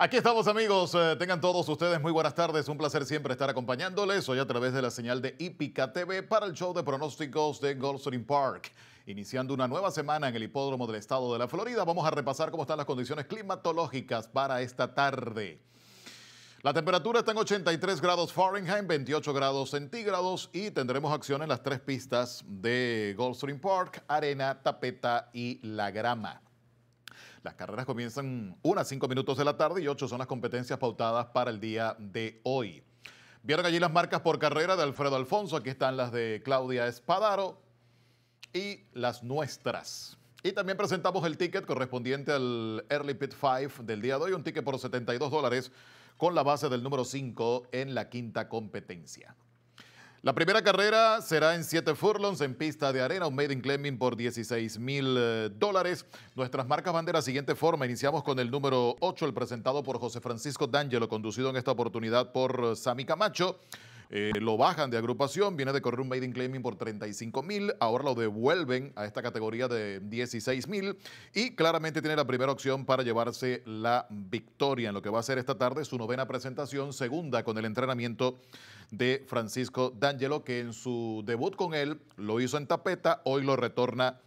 Aquí estamos amigos, eh, tengan todos ustedes muy buenas tardes, un placer siempre estar acompañándoles hoy a través de la señal de IPICA TV para el show de pronósticos de Goldstream Park. Iniciando una nueva semana en el hipódromo del estado de la Florida, vamos a repasar cómo están las condiciones climatológicas para esta tarde. La temperatura está en 83 grados Fahrenheit, 28 grados centígrados y tendremos acción en las tres pistas de Goldstream Park, arena, tapeta y la grama. Las carreras comienzan una a 5 minutos de la tarde y ocho son las competencias pautadas para el día de hoy. Vieron allí las marcas por carrera de Alfredo Alfonso. Aquí están las de Claudia Espadaro y las nuestras. Y también presentamos el ticket correspondiente al Early Pit 5 del día de hoy, un ticket por 72 dólares con la base del número 5 en la quinta competencia. La primera carrera será en siete furlongs en pista de arena, un Made in Clemming por 16 mil eh, dólares. Nuestras marcas van de la siguiente forma. Iniciamos con el número 8, el presentado por José Francisco D'Angelo, conducido en esta oportunidad por eh, Sami Camacho. Eh, lo bajan de agrupación, viene de correr un maiden claiming por 35 mil, ahora lo devuelven a esta categoría de 16 mil y claramente tiene la primera opción para llevarse la victoria en lo que va a ser esta tarde su novena presentación, segunda con el entrenamiento de Francisco D'Angelo, que en su debut con él lo hizo en tapeta, hoy lo retorna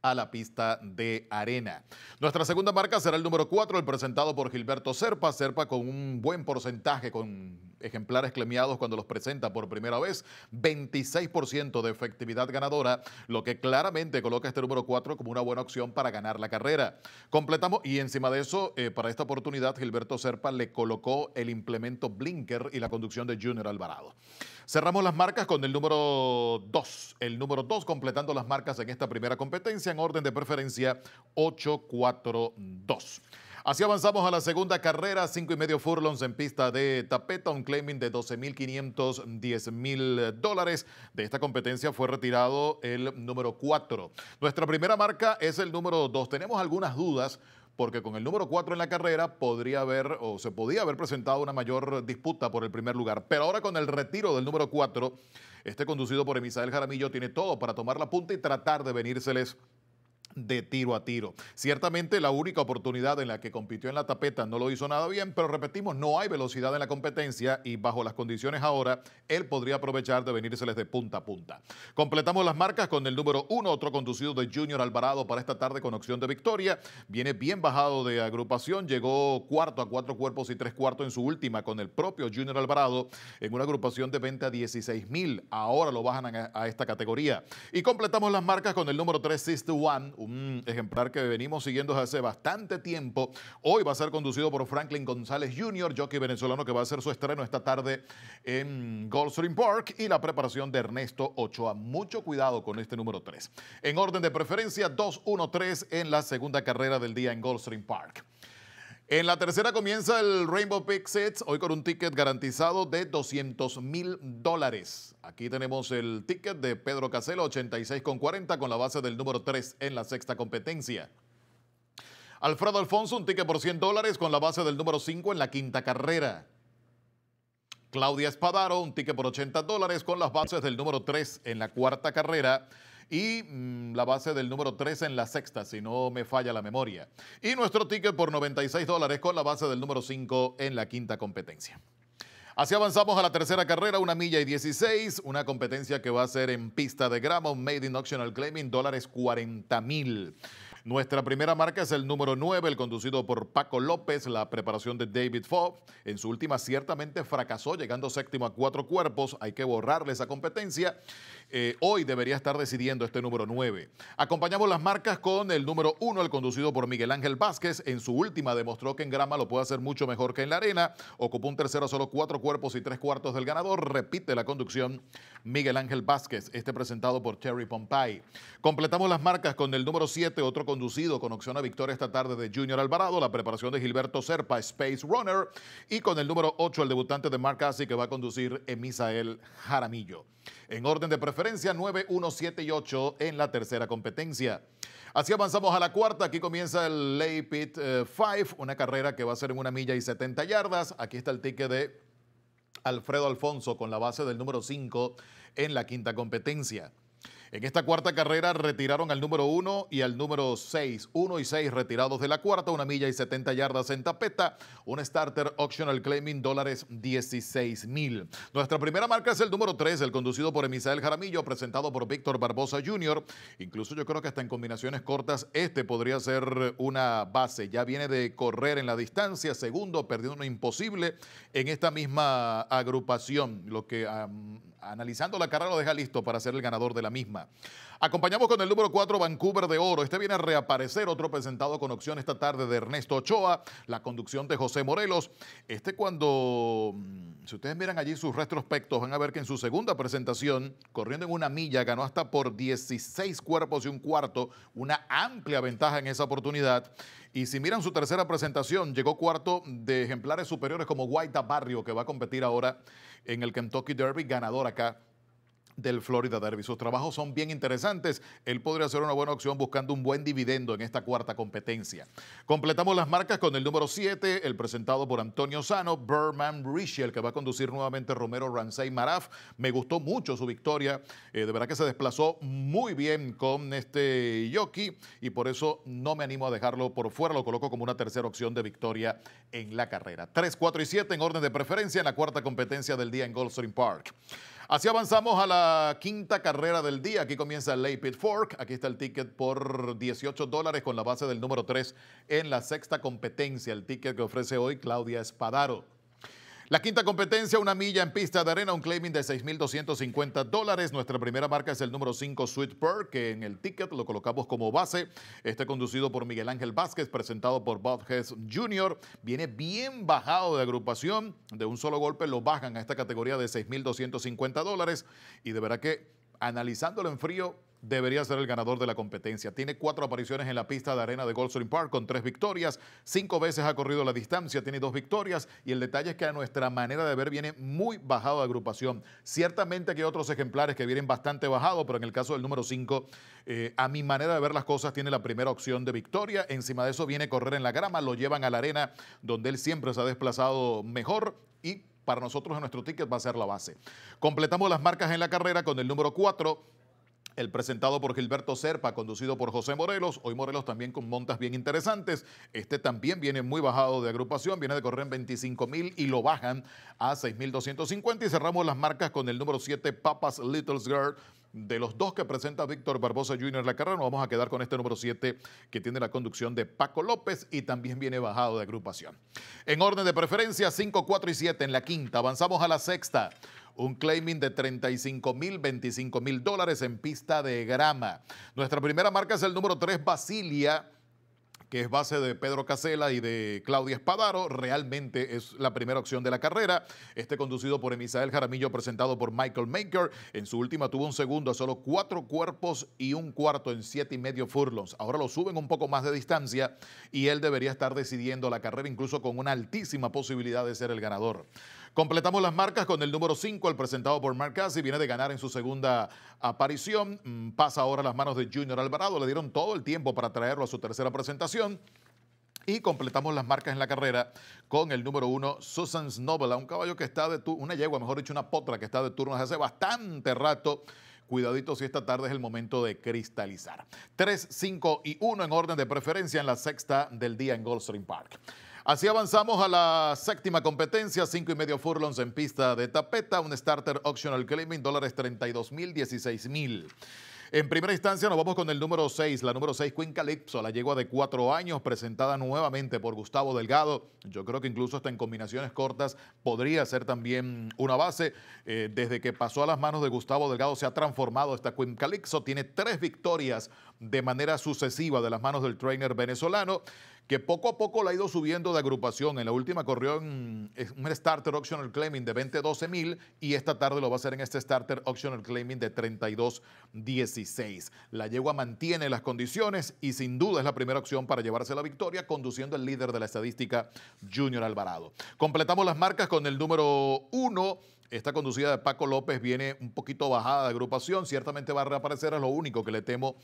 a la pista de arena. Nuestra segunda marca será el número 4, el presentado por Gilberto Serpa. Serpa con un buen porcentaje, con ejemplares clemiados cuando los presenta por primera vez, 26% de efectividad ganadora, lo que claramente coloca este número 4 como una buena opción para ganar la carrera. Completamos, y encima de eso, eh, para esta oportunidad, Gilberto Serpa le colocó el implemento Blinker y la conducción de Junior Alvarado. Cerramos las marcas con el número 2, el número 2 completando las marcas en esta primera competencia en orden de preferencia 842. Así avanzamos a la segunda carrera, cinco y medio furlongs en pista de tapeta, un claiming de 12.510 mil dólares. De esta competencia fue retirado el número 4. Nuestra primera marca es el número dos. Tenemos algunas dudas porque con el número 4 en la carrera podría haber o se podía haber presentado una mayor disputa por el primer lugar. Pero ahora con el retiro del número 4, este conducido por Emisael Jaramillo tiene todo para tomar la punta y tratar de venírseles de tiro a tiro. Ciertamente la única oportunidad en la que compitió en la tapeta no lo hizo nada bien, pero repetimos, no hay velocidad en la competencia y bajo las condiciones ahora, él podría aprovechar de venírseles de punta a punta. Completamos las marcas con el número uno, otro conducido de Junior Alvarado para esta tarde con opción de victoria. Viene bien bajado de agrupación, llegó cuarto a cuatro cuerpos y tres cuartos en su última con el propio Junior Alvarado en una agrupación de 20 a 16 mil. Ahora lo bajan a, esta categoría. Y completamos las marcas con el número 3, Sist One un ejemplar que venimos siguiendo desde hace bastante tiempo. Hoy va a ser conducido por Franklin González Jr., jockey venezolano que va a hacer su estreno esta tarde en Goldstream Park y la preparación de Ernesto Ochoa. Mucho cuidado con este número 3. En orden de preferencia, 2-1-3 en la segunda carrera del día en Goldstream Park. En la tercera comienza el Rainbow Pick Sets, hoy con un ticket garantizado de 200 mil dólares. Aquí tenemos el ticket de Pedro Caselo, 86,40, con la base del número 3 en la sexta competencia. Alfredo Alfonso, un ticket por 100 dólares, con la base del número 5 en la quinta carrera. Claudia Espadaro, un ticket por 80 dólares, con las bases del número 3 en la cuarta carrera y mm, la base del número 3 en la sexta, si no me falla la memoria. Y nuestro ticket por 96 dólares con la base del número 5 en la quinta competencia. Así avanzamos a la tercera carrera, una milla y 16, una competencia que va a ser en pista de gramo, made in optional claiming, dólares 40 mil. Nuestra primera marca es el número 9, el conducido por Paco López, la preparación de David Fogg. En su última ciertamente fracasó, llegando séptimo a cuatro cuerpos, hay que borrarle esa competencia. Eh, hoy debería estar decidiendo este número 9. Acompañamos las marcas con el número 1, el conducido por Miguel Ángel Vázquez. En su última demostró que en grama lo puede hacer mucho mejor que en la arena. Ocupó un tercero solo cuatro cuerpos y tres cuartos del ganador. Repite la conducción Miguel Ángel Vázquez, este presentado por Terry Pompey. Completamos las marcas con el número 7, otro conducido con opción a victoria esta tarde de Junior Alvarado, la preparación de Gilberto Serpa, Space Runner, y con el número 8, el debutante de Mark que va a conducir Emisael Jaramillo. En orden de preferencia, diferencia 9-1-7-8 en la tercera competencia. Así avanzamos a la cuarta. Aquí comienza el lapit 5, eh, una carrera que va a ser en una milla y 70 yardas. Aquí está el ticket de Alfredo Alfonso con la base del número 5 en la quinta competencia. En esta cuarta carrera retiraron al número 1 y al número 6. 1 y 6 retirados de la cuarta, una milla y 70 yardas en tapeta. Un starter optional claiming dólares 16 mil. Nuestra primera marca es el número 3, el conducido por Emisael Jaramillo, presentado por Víctor Barbosa Jr. Incluso yo creo que hasta en combinaciones cortas este podría ser una base. Ya viene de correr en la distancia, segundo, perdiendo uno imposible en esta misma agrupación, lo que analizando la carrera lo deja listo para ser el ganador de la misma. Acompañamos con el número 4 Vancouver de Oro. Este viene a reaparecer otro presentado con opción esta tarde de Ernesto Ochoa, la conducción de José Morelos. Este cuando, mm, si ustedes miran allí sus retrospectos, van a ver que en su segunda presentación, corriendo en una milla, ganó hasta por 16 cuerpos y un cuarto, una amplia ventaja en esa oportunidad. Y si miran su tercera presentación, llegó cuarto de ejemplares superiores como Guaita Barrio, que va a competir ahora en el Kentucky Derby, ganador acá del Florida Derby. Sus trabajos son bien interesantes. Él podría ser una buena opción buscando un buen dividendo en esta cuarta competencia. Completamos las marcas con el número 7, el presentado por Antonio Sano, Berman Richel, que va a conducir nuevamente Romero Ransay Maraf. Me gustó mucho su victoria. Eh, de verdad que se desplazó muy bien con este Yoki y por eso no me animo a dejarlo por fuera. Lo coloco como una tercera opción de victoria en la carrera. 3, 4 y 7 en orden de preferencia en la cuarta competencia del día en Goldstream Park. Así avanzamos a la quinta carrera del día. Aquí comienza el Lay Fork. Aquí está el ticket por 18 dólares con la base del número 3 en la sexta competencia. El ticket que ofrece hoy Claudia Espadaro. La quinta competencia, una milla en pista de arena, un claiming de 6.250 dólares. Nuestra primera marca es el número 5 Sweet Pearl, que en el ticket lo colocamos como base. este conducido por Miguel Ángel Vázquez, presentado por Bob Hess Jr. Viene bien bajado de agrupación. De un solo golpe lo bajan a esta categoría de 6.250 dólares. Y de verdad que analizándolo en frío, debería ser el ganador de la competencia. Tiene cuatro apariciones en la pista de arena de Goldstream Park con tres victorias, cinco veces ha corrido la distancia, tiene dos victorias y el detalle es que a nuestra manera de ver viene muy bajado de agrupación. Ciertamente que hay otros ejemplares que vienen bastante bajado, pero en el caso del número cinco... Eh, a mi manera de ver las cosas, tiene la primera opción de victoria. Encima de eso viene correr en la grama, lo llevan a la arena donde él siempre se ha desplazado mejor y para nosotros en nuestro ticket va a ser la base. Completamos las marcas en la carrera con el número 4, el presentado por Gilberto Serpa, conducido por José Morelos. Hoy Morelos también con montas bien interesantes. Este también viene muy bajado de agrupación, viene de correr en 25.000 y lo bajan a 6.250. Y cerramos las marcas con el número 7, Papas Little Girl de los dos que presenta Víctor Barbosa Jr. en la carrera, nos vamos a quedar con este número 7 que tiene la conducción de Paco López y también viene bajado de agrupación. En orden de preferencia, 5, 4 y 7 en la quinta. Avanzamos a la sexta un claiming de 35 mil, 25 mil dólares en pista de grama. Nuestra primera marca es el número 3, Basilia que es base de Pedro Casela y de Claudia Espadaro, realmente es la primera opción de la carrera. Este conducido por Emisael Jaramillo, presentado por Michael Maker. En su última tuvo un segundo a solo cuatro cuerpos y un cuarto en siete y medio furlongs. Ahora lo suben un poco más de distancia y él debería estar decidiendo la carrera, incluso con una altísima posibilidad de ser el ganador. Completamos las marcas con el número 5, el presentado por Mark y viene de ganar en su segunda aparición, mm, pasa ahora a las manos de Junior Alvarado, le dieron todo el tiempo para traerlo a su tercera presentación. Y completamos las marcas en la carrera con el número uno, Susan's Novela, un caballo que está de turno, una yegua, mejor dicho, una potra que está de turno hace bastante rato. Cuidadito si esta tarde es el momento de cristalizar. 3, 5 y 1 en orden de preferencia en la sexta del día en Goldstream Park. Así avanzamos a la séptima competencia, cinco y medio furlongs en pista de tapeta, un starter optional claiming, dólares 32 mil, 16 mil. En primera instancia nos vamos con el número 6, la número 6 Queen Calypso, la yegua de cuatro años, presentada nuevamente por Gustavo Delgado. Yo creo que incluso hasta en combinaciones cortas podría ser también una base. Eh, desde que pasó a las manos de Gustavo Delgado se ha transformado esta Queen Calypso, tiene tres victorias de manera sucesiva de las manos del trainer venezolano, que poco a poco la ha ido subiendo de agrupación. En la última corrió en un starter optional claiming de 20-12 mil y esta tarde lo va a hacer en este starter optional claiming de 32-16. La yegua mantiene las condiciones y sin duda es la primera opción para llevarse la victoria, conduciendo el líder de la estadística, Junior Alvarado. Completamos las marcas con el número 1 esta conducida de Paco López viene un poquito bajada de agrupación, ciertamente va a reaparecer, es lo único que le temo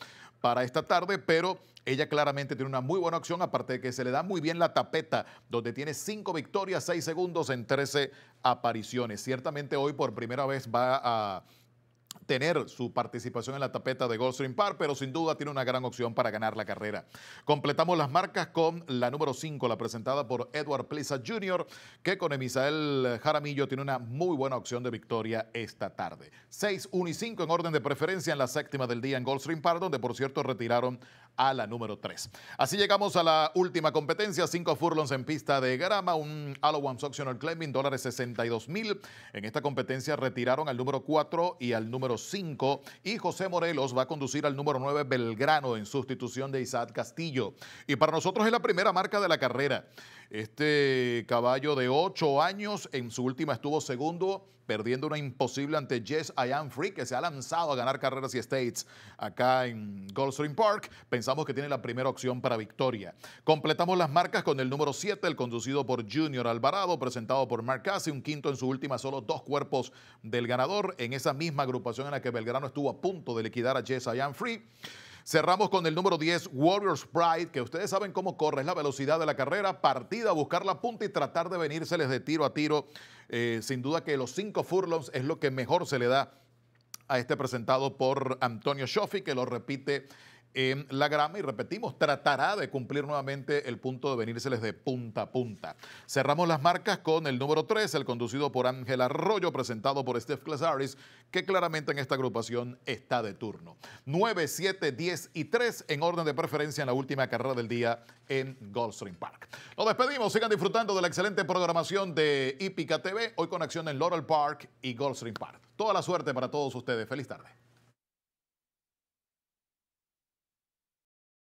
para esta tarde, pero ella claramente tiene una muy buena opción, aparte de que se le da muy bien la tapeta, donde tiene cinco victorias, seis segundos en 13 apariciones. Ciertamente hoy por primera vez va a tener su participación en la tapeta de Goldstream Park, pero sin duda tiene una gran opción para ganar la carrera. Completamos las marcas con la número 5, la presentada por Edward Plisa Jr., que con Emisael Jaramillo tiene una muy buena opción de victoria esta tarde. 6, 1 y 5 en orden de preferencia en la séptima del día en Goldstream Park, donde por cierto retiraron a la número 3. Así llegamos a la última competencia, 5 furlongs en pista de grama, un Allowance Optional Climbing, dólares 62 mil. En esta competencia retiraron al número 4 y al número 5 y José Morelos va a conducir al número 9 Belgrano en sustitución de Isaac Castillo. Y para nosotros es la primera marca de la carrera. Este caballo de 8 años, en su última estuvo segundo, perdiendo una imposible ante Jess I Am Free, que se ha lanzado a ganar carreras y states acá en Goldstream Park, pensamos que tiene la primera opción para victoria. Completamos las marcas con el número 7, el conducido por Junior Alvarado, presentado por Mark Cassi, un quinto en su última, solo dos cuerpos del ganador, en esa misma agrupación en la que Belgrano estuvo a punto de liquidar a Jesse Ian Free. Cerramos con el número 10, Warriors Pride, que ustedes saben cómo corre, es la velocidad de la carrera, partida, buscar la punta y tratar de venírseles de tiro a tiro. Eh, sin duda que los cinco furlongs es lo que mejor se le da a este presentado por Antonio Schoffi, que lo repite en la grama y repetimos, tratará de cumplir nuevamente el punto de venírseles de punta a punta. Cerramos las marcas con el número 3, el conducido por Ángel Arroyo, presentado por Steph Clasaris, que claramente en esta agrupación está de turno. 9, 7, 10 y 3 en orden de preferencia en la última carrera del día en Goldstream Park. Nos despedimos, sigan disfrutando de la excelente programación de Hípica TV, hoy con acción en Laurel Park y Goldstream Park. Toda la suerte para todos ustedes. Feliz tarde.